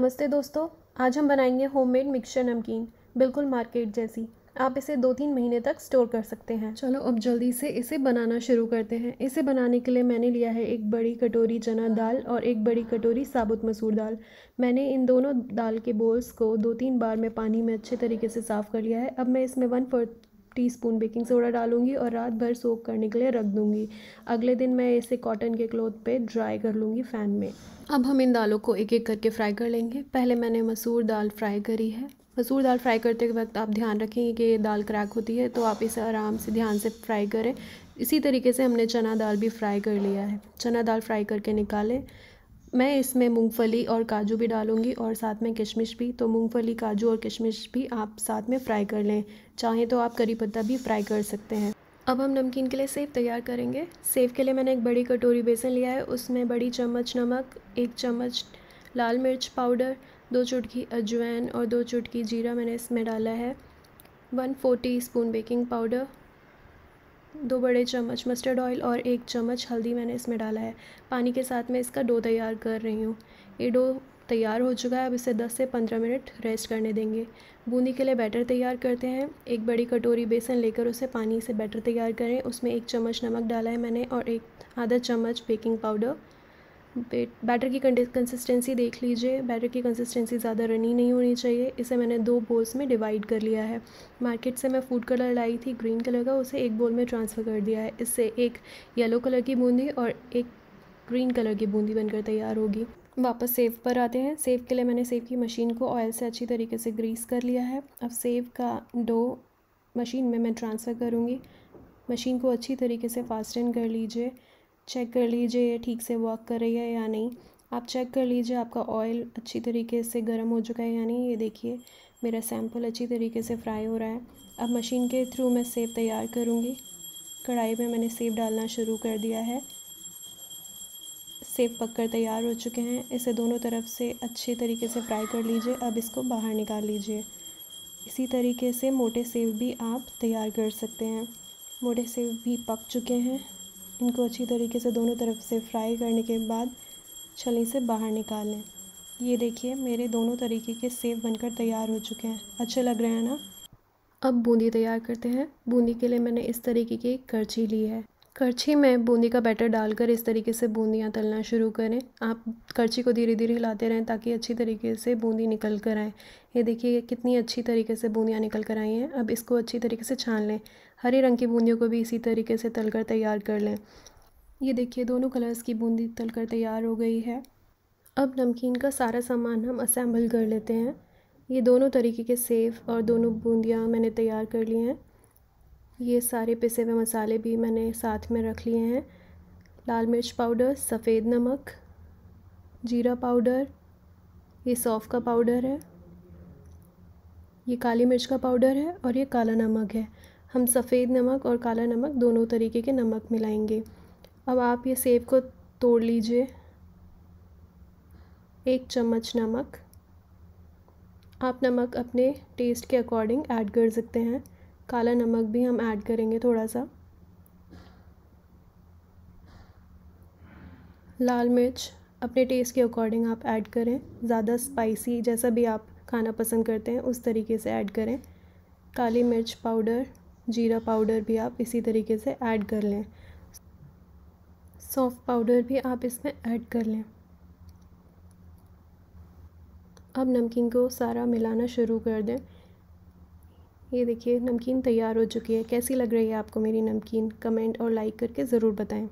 नमस्ते दोस्तों आज हम बनाएंगे होममेड मिक्सचर नमकीन बिल्कुल मार्केट जैसी आप इसे दो तीन महीने तक स्टोर कर सकते हैं चलो अब जल्दी से इसे बनाना शुरू करते हैं इसे बनाने के लिए मैंने लिया है एक बड़ी कटोरी चना दाल और एक बड़ी कटोरी साबुत मसूर दाल मैंने इन दोनों दाल के बोल्स को दो तीन बार में पानी में अच्छे तरीके से साफ़ कर लिया है अब मैं इसमें one fourth teaspoon baking soda डालूंगी और रात भर सोख करने के लिए रख दूंगी अगले दिन मैं इसे कॉटन के क्लोथ पे ड्राई कर लूँगी फ़ैन में अब हम इन दालों को एक एक करके फ्राई कर लेंगे पहले मैंने मसूर दाल फ्राई करी है मसूर दाल फ्राई करते वक्त आप ध्यान रखेंगे कि ये दाल क्रैक होती है तो आप इसे आराम से ध्यान से फ्राई करें इसी तरीके से हमने चना दाल भी फ्राई कर लिया है चना दाल फ्राई करके निकालें मैं इसमें मूंगफली और काजू भी डालूंगी और साथ में किशमिश भी तो मूंगफली काजू और किशमिश भी आप साथ में फ्राई कर लें चाहें तो आप करी पत्ता भी फ्राई कर सकते हैं अब हम नमकीन के लिए सेव तैयार करेंगे सेव के लिए मैंने एक बड़ी कटोरी बेसन लिया है उसमें बड़ी चम्मच नमक एक चम्मच लाल मिर्च पाउडर दो चुटकी अजवैन और दो चुटकी जीरा मैंने इसमें डाला है one four spoon baking powder दो बड़े चम्मच मस्टर्ड ऑयल और एक चम्मच हल्दी मैंने इसमें डाला है पानी के साथ मैं इसका डो तैयार कर रही हूँ ये डो तैयार हो चुका है अब इसे 10 से 15 मिनट रेस्ट करने देंगे बूंदी के लिए बैटर तैयार करते हैं एक बड़ी कटोरी बेसन लेकर उसे पानी से बैटर तैयार करें उसमें एक चम्मच नमक डाला है मैंने और एक आधा चम्मच बेकिंग पाउडर बैटर की कंसिस्टेंसी देख लीजिए बैटर की कंसिस्टेंसी ज़्यादा रनी नहीं होनी चाहिए इसे मैंने दो बोल्स में डिवाइड कर लिया है मार्केट से मैं फूड कलर लाई थी ग्रीन कलर का उसे एक बोल में ट्रांसफ़र कर दिया है इससे एक येलो कलर की बूंदी और एक ग्रीन कलर की बूंदी बनकर तैयार होगी वापस सेव पर आते हैं सेव के लिए मैंने सेव की मशीन को ऑयल से अच्छी तरीके से ग्रीस कर लिया है अब सेव का डो मशीन में मैं ट्रांसफ़र करूँगी मशीन को अच्छी तरीके से फास्टन कर लीजिए चेक कर लीजिए ये ठीक से वर्क कर रही है या नहीं आप चेक कर लीजिए आपका ऑयल अच्छी तरीके से गर्म हो चुका है या नहीं ये देखिए मेरा सैम्पल अच्छी तरीके से फ्राई हो रहा है अब मशीन के थ्रू मैं सेब तैयार करूँगी कढ़ाई में मैंने सेब डालना शुरू कर दिया है सेब पककर तैयार हो चुके हैं इसे दोनों तरफ से अच्छे तरीके से फ्राई कर लीजिए अब इसको बाहर निकाल लीजिए इसी तरीके से मोटे सेब भी आप तैयार कर सकते हैं मोटे सेब भी पक चुके हैं इनको अच्छी तरीके से दोनों तरफ से फ्राई करने के बाद छली से बाहर निकाल लें ये देखिए मेरे दोनों तरीके के सेब बनकर तैयार हो चुके हैं अच्छे लग रहे हैं ना अब बूंदी तैयार करते हैं बूंदी के लिए मैंने इस तरीके की करछी ली है करछी में बूंदी का बैटर डालकर इस तरीके से बूंदियाँ तलना शुरू करें आप करछी को धीरे धीरे हिलाते रहें ताकि अच्छी तरीके से बूंदी निकल कर आए ये देखिए कितनी अच्छी तरीके से बूंदियाँ निकल कर आई हैं अब इसको अच्छी तरीके से छान लें हरे रंग की बूंदियों को भी इसी तरीके से तलकर तैयार कर लें ये देखिए दोनों कलर्स की बूंदी तलकर तैयार हो गई है अब नमकीन का सारा सामान हम असेंबल कर लेते हैं ये दोनों तरीके के सेव और दोनों बूंदियाँ मैंने तैयार कर लिए हैं ये सारे पिसे हुए मसाले भी मैंने साथ में रख लिए हैं लाल मिर्च पाउडर सफ़ेद नमक जीरा पाउडर ये सौफ़ का पाउडर है ये काली मिर्च का पाउडर है और ये काला नमक है हम सफ़ेद नमक और काला नमक दोनों तरीके के नमक मिलाएंगे अब आप ये सेब को तोड़ लीजिए एक चम्मच नमक आप नमक अपने टेस्ट के अकॉर्डिंग ऐड कर सकते हैं काला नमक भी हम ऐड करेंगे थोड़ा सा लाल मिर्च अपने टेस्ट के अकॉर्डिंग आप ऐड करें ज़्यादा स्पाइसी जैसा भी आप खाना पसंद करते हैं उस तरीके से ऐड करें काली मिर्च पाउडर जीरा पाउडर भी आप इसी तरीके से ऐड कर लें सौफ़ पाउडर भी आप इसमें ऐड कर लें अब नमकीन को सारा मिलाना शुरू कर दें ये देखिए नमकीन तैयार हो चुकी है कैसी लग रही है आपको मेरी नमकीन कमेंट और लाइक करके ज़रूर बताएं